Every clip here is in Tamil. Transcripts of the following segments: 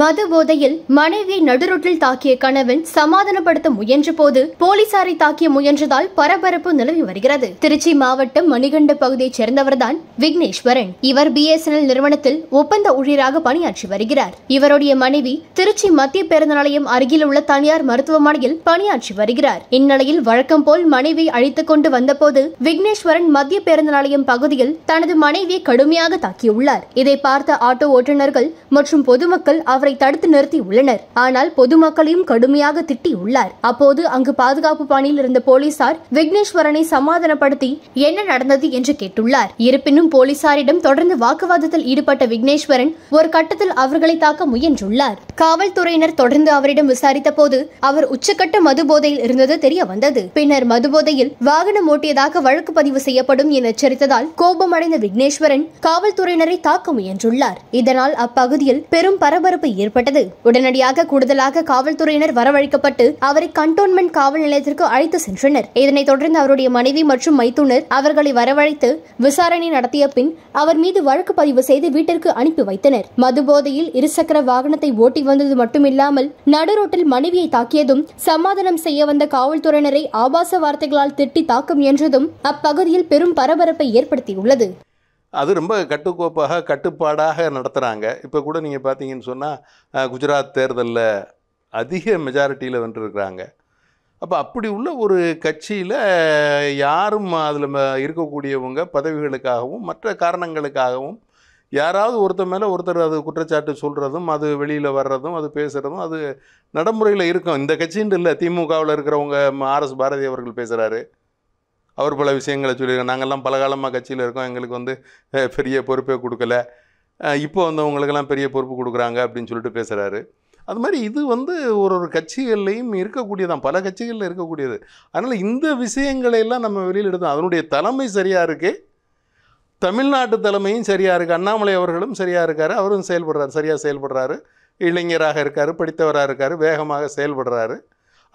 மது போதையில் மனைவியை நடுரோட்டில் தாக்கிய கணவன் சமாதானப்படுத்த முயன்ற போது போலீசாரை தாக்கிய முயன்றதால் பரபரப்பு நிலவி வருகிறது திருச்சி மாவட்டம் மணிகண்ட பகுதியைச் சேர்ந்தவர்தான் விக்னேஸ்வரன் இவர் பிஎஸ்என்எல் நிறுவனத்தில் ஒப்பந்த ஊழியராக பணியாற்றி வருகிறார் இவருடைய மனைவி திருச்சி மத்திய பேருந்து அருகில் உள்ள தனியார் மருத்துவமனையில் பணியாற்றி வருகிறார் இந்நிலையில் வழக்கம் போல் மனைவி அழைத்துக் கொண்டு வந்தபோது விக்னேஸ்வரன் மத்திய பேருந்து நிலையம் பகுதியில் தனது மனைவியை கடுமையாக தாக்கியுள்ளார் இதை பார்த்த ஆட்டோ ஓட்டுநர்கள் மற்றும் பொதுமக்கள் அவரை அவரை தடுத்து நிறுத்தி உள்ளனர் ஆனால் பொதுமக்களையும் கடுமையாக திட்டி உள்ளார் அப்போது அங்கு பாதுகாப்பு பணியில் இருந்த போலீசார் விக்னேஸ்வரனை சமாதானப்படுத்தி என்ன நடந்தது என்று கேட்டுள்ளார் இருப்பினும் போலீசாரிடம் தொடர்ந்து வாக்குவாதத்தில் ஈடுபட்ட விக்னேஸ்வரன் ஒரு கட்டத்தில் அவர்களை தாக்க முயன்றுள்ளார் காவல்துறையினர் தொடர்ந்து அவரிடம் விசாரித்த போது அவர் உச்சக்கட்ட மது போதையில் இருந்தது தெரிய வந்தது பின்னர் மது போதையில் வாகனம் ஓட்டியதாக வழக்கு பதிவு செய்யப்படும் என எச்சரித்ததால் கோபமடைந்த விக்னேஸ்வரன் காவல்துறையினரை தாக்க முயன்றுள்ளார் இதனால் அப்பகுதியில் பெரும் பரபரப்பு ஏற்பட்டது உடனடியாக கூடுதலாக காவல்துறையினர் வரவழைக்கப்பட்டு அவரை கண்டோன்மெண்ட் காவல் நிலையத்திற்கு அழைத்து சென்றனர் இதனைத் தொடர்ந்து அவருடைய மனைவி மற்றும் மைத்துனர் அவர்களை வரவழைத்து விசாரணை நடத்திய பின் அவர் மீது வழக்கு பதிவு செய்து வீட்டிற்கு அனுப்பி வைத்தனர் மதுபோதையில் இருசக்கர வாகனத்தை ஓட்டி வந்தது மட்டுமில்லாமல் நடுரோட்டில் மனைவியை தாக்கியதும் சமாதானம் செய்ய வந்த காவல்துறையினரை ஆபாச வார்த்தைகளால் திட்டி தாக்கும் என்றதும் அப்பகுதியில் பெரும் பரபரப்பை ஏற்படுத்தியுள்ளது அது ரொம்ப கட்டுக்கோப்பாக கட்டுப்பாடாக நடத்துகிறாங்க இப்போ கூட நீங்கள் பார்த்தீங்கன்னு சொன்னால் குஜராத் தேர்தலில் அதிக மெஜாரிட்டியில் வென்றிருக்கிறாங்க அப்போ அப்படி உள்ள ஒரு கட்சியில் யாரும் அதில் இருக்கக்கூடியவங்க பதவிகளுக்காகவும் மற்ற காரணங்களுக்காகவும் யாராவது ஒருத்தர் மேலே ஒருத்தர் அது குற்றச்சாட்டு சொல்கிறதும் அது வெளியில் வர்றதும் அது பேசுகிறதும் அது நடைமுறையில் இருக்கும் இந்த கட்சின்னு இல்லை திமுகவில் இருக்கிறவங்க ஆர்எஸ் பாரதி அவர்கள் பேசுகிறாரு அவர் பல விஷயங்களை சொல்லியிருக்காங்க நாங்கள்லாம் பல காலமாக கட்சியில் இருக்கோம் எங்களுக்கு வந்து பெரிய பொறுப்பே கொடுக்கல இப்போ வந்து அவங்களுக்கெல்லாம் பெரிய பொறுப்பு கொடுக்குறாங்க அப்படின்னு சொல்லிட்டு பேசுகிறாரு அது மாதிரி இது வந்து ஒரு ஒரு கட்சிகள்லேயும் இருக்கக்கூடியதான் பல கட்சிகளில் இருக்கக்கூடியது அதனால் இந்த விஷயங்களையெல்லாம் நம்ம வெளியில் எடுத்தோம் அதனுடைய தலைமை சரியாக இருக்குது தமிழ்நாட்டு தலைமையும் சரியாக இருக்குது அண்ணாமலை அவர்களும் சரியாக இருக்கார் அவரும் செயல்படுறாரு சரியாக செயல்படுறாரு இளைஞராக இருக்கார் படித்தவராக இருக்கார் வேகமாக செயல்படுறாரு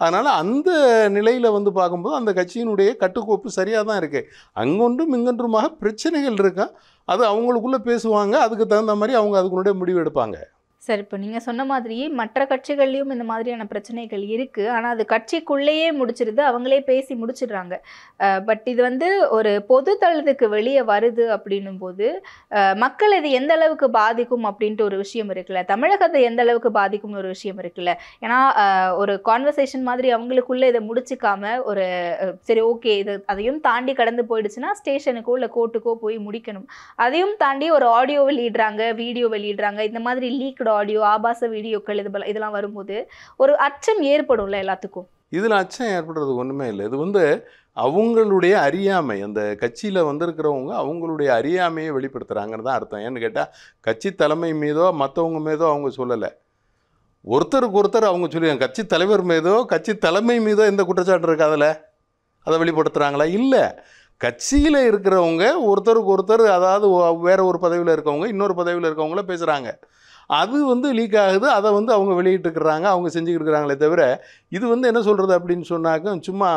அதனால் அந்த நிலையில் வந்து பார்க்கும்போது அந்த கட்சியினுடைய கட்டுக்கோப்பு சரியாக தான் இருக்குது அங்கொன்றும் இங்கொன்றுமாக பிரச்சனைகள் இருக்கா அது அவங்களுக்குள்ளே பேசுவாங்க அதுக்கு தகுந்த மாதிரி அவங்க அதுக்குள்ளே முடிவு எடுப்பாங்க சரி இப்போ நீங்கள் சொன்ன மாதிரி மற்ற கட்சிகள்லேயும் இந்த மாதிரியான பிரச்சனைகள் இருக்குது ஆனால் அது கட்சிக்குள்ளேயே முடிச்சிருது அவங்களே பேசி முடிச்சிடுறாங்க பட் இது வந்து ஒரு பொது தளத்துக்கு வெளியே வருது அப்படின்னும் போது மக்கள் இது எந்த அளவுக்கு பாதிக்கும் அப்படின்ட்டு ஒரு விஷயம் இருக்குல்ல தமிழகத்தை எந்த அளவுக்கு பாதிக்கும்னு ஒரு விஷயம் இருக்குல்ல ஏன்னா ஒரு கான்வர்சேஷன் மாதிரி அவங்களுக்குள்ளே இதை முடிச்சுக்காம ஒரு சரி ஓகே இது அதையும் தாண்டி கடந்து போயிடுச்சுன்னா ஸ்டேஷனுக்கோ இல்லை கோர்ட்டுக்கோ போய் முடிக்கணும் அதையும் தாண்டி ஒரு ஆடியோ வெளியிடுறாங்க வீடியோ வெளியிடுறாங்க இந்த மாதிரி லீக்டோ ஆடியோ ஆபாச வீடியோக்கள் இது இதெல்லாம் வரும்போது ஒரு அச்சம் ஏற்படும்ல எல்லாத்துக்கும் இதில் அச்சம் ஏற்படுறது ஒன்றுமே இல்லை இது வந்து அவங்களுடைய அறியாமை அந்த கட்சியில் வந்திருக்கிறவங்க அவங்களுடைய அறியாமையை வெளிப்படுத்துகிறாங்கன்னு தான் அர்த்தம் ஏன்னு கேட்டால் கட்சி தலைமை மீதோ மற்றவங்க மீதோ அவங்க சொல்லலை ஒருத்தருக்கு ஒருத்தர் அவங்க சொல்லியிருக்காங்க கட்சி தலைவர் மீதோ கட்சி தலைமை மீதோ எந்த குற்றச்சாட்டு இருக்காதில்ல அதை வெளிப்படுத்துகிறாங்களா இல்லை கட்சியில் இருக்கிறவங்க ஒருத்தருக்கு ஒருத்தர் அதாவது வேறு ஒரு பதவியில் இருக்கவங்க இன்னொரு பதவியில் இருக்கவங்கள பேசுகிறாங்க அது வந்து லீக் ஆகுது அதை வந்து அவங்க வெளியிட்டுருக்குறாங்க அவங்க செஞ்சுக்கிட்டுருக்குறாங்களே தவிர இது வந்து என்ன சொல்கிறது அப்படின்னு சொன்னாக்க சும்மா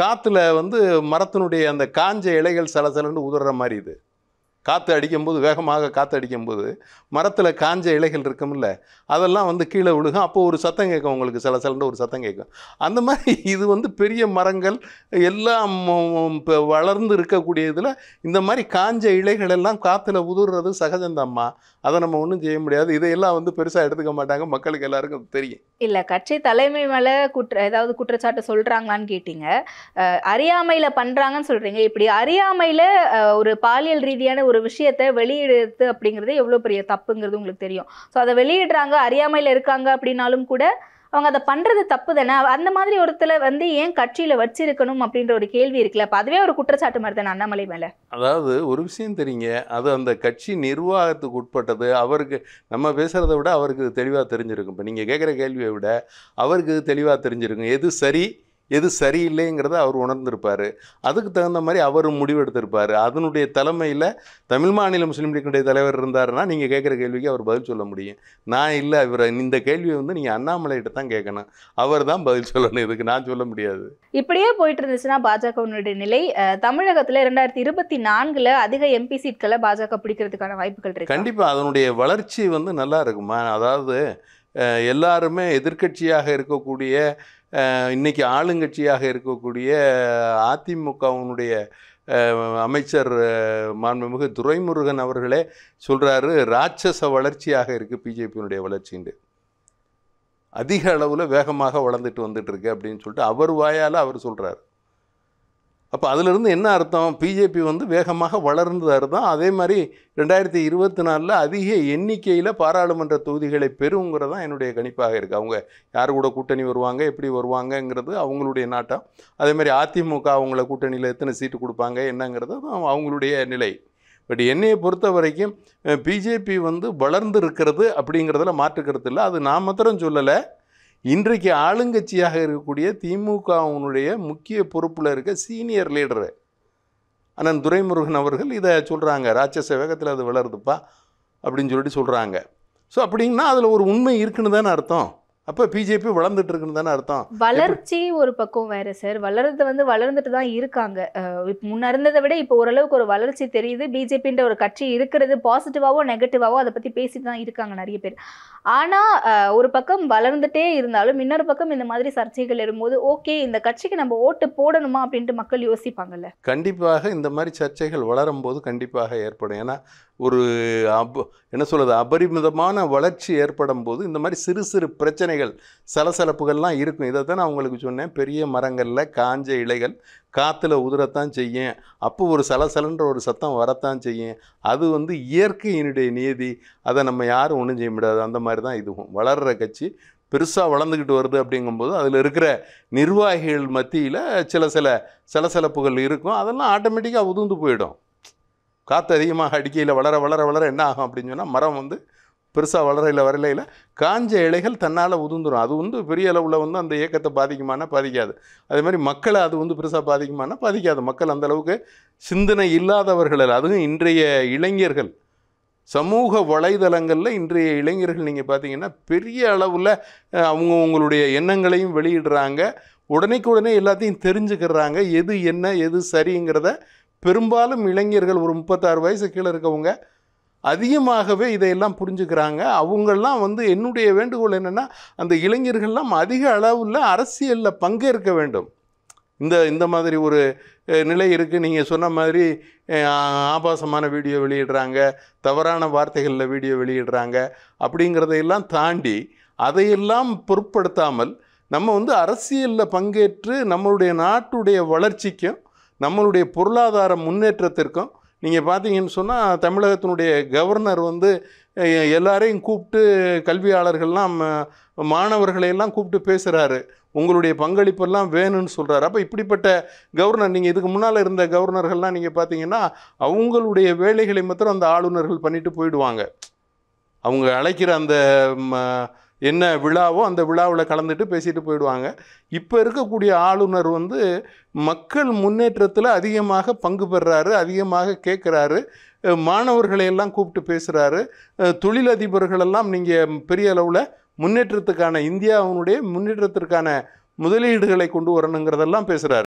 காற்றுல வந்து மரத்தினுடைய அந்த காஞ்ச இலைகள் சலசலன்னு உதுற மாதிரி இது காற்று அடிக்கும்போது வேகமாக காற்று அடிக்கும்போது மரத்தில் காஞ்ச இலைகள் இருக்கும்ல அதெல்லாம் வந்து கீழே விழுகும் அப்போது ஒரு சத்தம் கேட்கும் உங்களுக்கு சில சிலண்டு ஒரு சத்தம் கேட்கும் அந்த மாதிரி இது வந்து பெரிய மரங்கள் எல்லாம் இப்போ வளர்ந்து இருக்கக்கூடிய இதில் இந்த மாதிரி காஞ்ச இலைகள் எல்லாம் காற்றுல உதுர்றது சகஜந்தம்மா அதை நம்ம ஒன்றும் செய்ய முடியாது இதையெல்லாம் வந்து பெருசாக எடுத்துக்க மாட்டாங்க மக்களுக்கு எல்லாருக்கும் தெரியும் இல்லை கட்சி தலைமை மேலே குற்ற ஏதாவது குற்றச்சாட்டு சொல்கிறாங்களான்னு கேட்டீங்க அறியாமையில் பண்ணுறாங்கன்னு சொல்கிறீங்க இப்படி அறியாமையில் ஒரு பாலியல் ரீதியான ஒரு விஷயத்தை வெளியிடுறது அப்படிங்கிறது எவ்வளோ பெரிய தப்புங்கிறது உங்களுக்கு தெரியும் ஸோ அதை வெளியிடுறாங்க அறியாமையில் இருக்காங்க அப்படின்னாலும் கூட அவங்க அதை பண்ணுறது தப்பு தானே அந்த மாதிரி ஒருத்தரை வந்து ஏன் கட்சியில் வச்சிருக்கணும் அப்படின்ற ஒரு கேள்வி இருக்குல்ல அப்போ அதுவே ஒரு குற்றச்சாட்டு மாதிரி தானே அண்ணாமலை மேலே அதாவது ஒரு விஷயம் தெரியுங்க அது அந்த கட்சி நிர்வாகத்துக்கு உட்பட்டது அவருக்கு நம்ம பேசுகிறத விட அவருக்கு தெளிவாக தெரிஞ்சிருக்கும் இப்போ நீங்கள் கேட்குற கேள்வியை விட அவருக்கு தெளிவாக தெரிஞ்சிருக்கும் எது சரி எது சரியில்லைங்கிறத அவர் உணர்ந்திருப்பார் அதுக்கு தகுந்த மாதிரி அவரும் முடிவெடுத்திருப்பார் அதனுடைய தலைமையில் தமிழ் மாநில முஸ்லீம் லீக்கினுடைய தலைவர் இருந்தாருன்னா நீங்கள் கேட்குற கேள்விக்கு அவர் பதில் சொல்ல முடியும் நான் இல்லை இவர் இந்த கேள்வியை வந்து நீங்கள் அண்ணாமலைகிட்ட தான் கேட்கணும் அவர் தான் பதில் சொல்லணும் இதுக்கு நான் சொல்ல முடியாது இப்படியே போயிட்டு இருந்துச்சுன்னா பாஜகவினுடைய நிலை தமிழகத்தில் இரண்டாயிரத்தி இருபத்தி நான்கில் அதிக எம்பி சீட்களை பாஜக பிடிக்கிறதுக்கான வாய்ப்புகள் இருக்கு கண்டிப்பாக அதனுடைய வளர்ச்சி வந்து நல்லா இருக்குமா அதாவது எல்லாருமே எதிர்கட்சியாக இருக்கக்கூடிய இன்றைக்கி ஆளுங்கட்சியாக இருக்கக்கூடிய அதிமுகவினுடைய அமைச்சர் மாண்புமிகு துரைமுருகன் அவர்களே சொல்கிறாரு ராட்சச வளர்ச்சியாக இருக்குது பிஜேபியினுடைய வளர்ச்சின்ட்டு அதிக அளவில் வேகமாக வளர்ந்துட்டு வந்துட்டுருக்கு அப்படின்னு சொல்லிட்டு அவர் வாயால் அவர் சொல்கிறார் அப்போ அதிலிருந்து என்ன அர்த்தம் பிஜேபி வந்து வேகமாக வளர்ந்தது அர்த்தம் அதே மாதிரி ரெண்டாயிரத்தி இருபத்தி நாலில் அதிக எண்ணிக்கையில் பாராளுமன்ற தொகுதிகளை பெறுங்கிறதான் தான் என்னுடைய கணிப்பாக இருக்குது அவங்க யார் கூட கூட்டணி வருவாங்க எப்படி வருவாங்கங்கிறது அவங்களுடைய நாட்டம் அதே மாதிரி அதிமுக அவங்கள கூட்டணியில் எத்தனை சீட்டு கொடுப்பாங்க என்னங்கிறது அவங்களுடைய நிலை பட் என்னையை பொறுத்த வரைக்கும் பிஜேபி வந்து வளர்ந்து இருக்கிறது அப்படிங்கிறதுல மாற்றுக்கிறது இல்லை அது நான் மாத்திரம் சொல்லலை இன்றைக்கு ஆளுங்கட்சியாக இருக்கக்கூடிய திமுகவுனுடைய முக்கிய பொறுப்பில் இருக்க சீனியர் லீடரு அண்ணன் துரைமுருகன் அவர்கள் இதை சொல்கிறாங்க ராட்சச வேகத்தில் அது வளருதுப்பா அப்படின்னு சொல்லிட்டு சொல்கிறாங்க ஸோ அப்படின்னா அதில் ஒரு உண்மை இருக்குன்னு தானே அர்த்தம் அப்போ பிஜேபி வளர்ந்துட்டு இருக்குன்னு தானே அர்த்தம் வளர்ச்சி ஒரு பக்கம் வேற சார் வளர்றது வந்து வளர்ந்துட்டு தான் இருக்காங்க முன்ன இருந்ததை விட இப்போ ஓரளவுக்கு ஒரு வளர்ச்சி தெரியுது பிஜேபின்ற ஒரு கட்சி இருக்கிறது பாசிட்டிவாவோ நெகட்டிவாவோ அதை பற்றி பேசிட்டு தான் இருக்காங்க நிறைய பேர் ஆனால் ஒரு பக்கம் வளர்ந்துட்டே இருந்தாலும் இன்னொரு பக்கம் இந்த மாதிரி சர்ச்சைகள் இருக்கும்போது ஓகே இந்த கட்சிக்கு நம்ம ஓட்டு போடணுமா அப்படின்ட்டு மக்கள் யோசிப்பாங்கல்ல கண்டிப்பாக இந்த மாதிரி சர்ச்சைகள் வளரும் போது கண்டிப்பாக ஏற்படும் ஏன்னா ஒரு அப் என்ன சொல்கிறது அபரிமிதமான வளர்ச்சி ஏற்படும் போது இந்த மாதிரி சிறு சிறு பிரச்சனைகள் சலசலப்புகள்லாம் இருக்கும் இதை தான் நான் உங்களுக்கு சொன்னேன் பெரிய மரங்களில் காஞ்ச இலைகள் காற்றுல உதிரத்தான் செய்யும் அப்போ ஒரு சலசலன்ற ஒரு சத்தம் வரத்தான் செய்யும் அது வந்து இயற்கையினுடைய நியதி அதை நம்ம யாரும் ஒன்றும் செய்ய முடியாது அந்த மாதிரி தான் இதுவும் வளர்கிற கட்சி பெருசாக வளர்ந்துக்கிட்டு வருது அப்படிங்கும்போது அதில் இருக்கிற நிர்வாகிகள் மத்தியில் சில சில சலசலப்புகள் இருக்கும் அதெல்லாம் ஆட்டோமேட்டிக்காக உதுந்து போயிடும் காற்று அதிகமாக அடிக்கையில் வளர வளர வளர என்ன ஆகும் அப்படின்னு சொன்னால் மரம் வந்து பெருசாக வளரையில் வரலையில் காஞ்ச இலைகள் தன்னால் உதுந்துடும் அது வந்து பெரிய அளவில் வந்து அந்த இயக்கத்தை பாதிக்குமானா பாதிக்காது அதே மாதிரி மக்களை அது வந்து பெருசாக பாதிக்குமானா பாதிக்காது மக்கள் அந்தளவுக்கு சிந்தனை இல்லாதவர்கள் அதுவும் இன்றைய இளைஞர்கள் சமூக வலைதளங்களில் இன்றைய இளைஞர்கள் நீங்கள் பார்த்தீங்கன்னா பெரிய அளவில் அவங்க உங்களுடைய எண்ணங்களையும் வெளியிடுறாங்க உடனேக்கு உடனே எல்லாத்தையும் தெரிஞ்சுக்கிறாங்க எது என்ன எது சரிங்கிறத பெரும்பாலும் இளைஞர்கள் ஒரு முப்பத்தாறு வயசு கீழே இருக்கவங்க அதிகமாகவே இதையெல்லாம் புரிஞ்சுக்கிறாங்க அவங்கெல்லாம் வந்து என்னுடைய வேண்டுகோள் என்னென்னா அந்த இளைஞர்கள்லாம் அதிக அளவில் அரசியலில் பங்கேற்க வேண்டும் இந்த இந்த மாதிரி ஒரு நிலை இருக்குது நீங்கள் சொன்ன மாதிரி ஆபாசமான வீடியோ வெளியிடுறாங்க தவறான வார்த்தைகளில் வீடியோ வெளியிடுறாங்க அப்படிங்கிறதையெல்லாம் தாண்டி அதையெல்லாம் பொருட்படுத்தாமல் நம்ம வந்து அரசியலில் பங்கேற்று நம்மளுடைய நாட்டுடைய வளர்ச்சிக்கும் நம்மளுடைய பொருளாதார முன்னேற்றத்திற்கும் நீங்கள் பார்த்தீங்கன்னு சொன்னால் தமிழகத்தினுடைய கவர்னர் வந்து எல்லாரையும் கூப்பிட்டு கல்வியாளர்கள்லாம் மாணவர்களையெல்லாம் கூப்பிட்டு பேசுகிறாரு உங்களுடைய பங்களிப்பெல்லாம் வேணும்னு சொல்கிறாரு அப்போ இப்படிப்பட்ட கவர்னர் நீங்கள் இதுக்கு முன்னால் இருந்த கவர்னர்கள்லாம் நீங்கள் பார்த்தீங்கன்னா அவங்களுடைய வேலைகளை மாத்திரம் அந்த ஆளுநர்கள் பண்ணிட்டு போயிடுவாங்க அவங்க அழைக்கிற அந்த என்ன விழாவோ அந்த விழாவில் கலந்துட்டு பேசிட்டு போயிடுவாங்க இப்போ இருக்கக்கூடிய ஆளுநர் வந்து மக்கள் முன்னேற்றத்தில் அதிகமாக பங்கு பெறாரு அதிகமாக கேட்குறாரு மாணவர்களை எல்லாம் கூப்பிட்டு பேசுகிறாரு தொழிலதிபர்களெல்லாம் நீங்கள் பெரிய அளவில் முன்னேற்றத்துக்கான இந்தியாவினுடைய முன்னேற்றத்திற்கான முதலீடுகளை கொண்டு வரணுங்கிறதெல்லாம் பேசுகிறாரு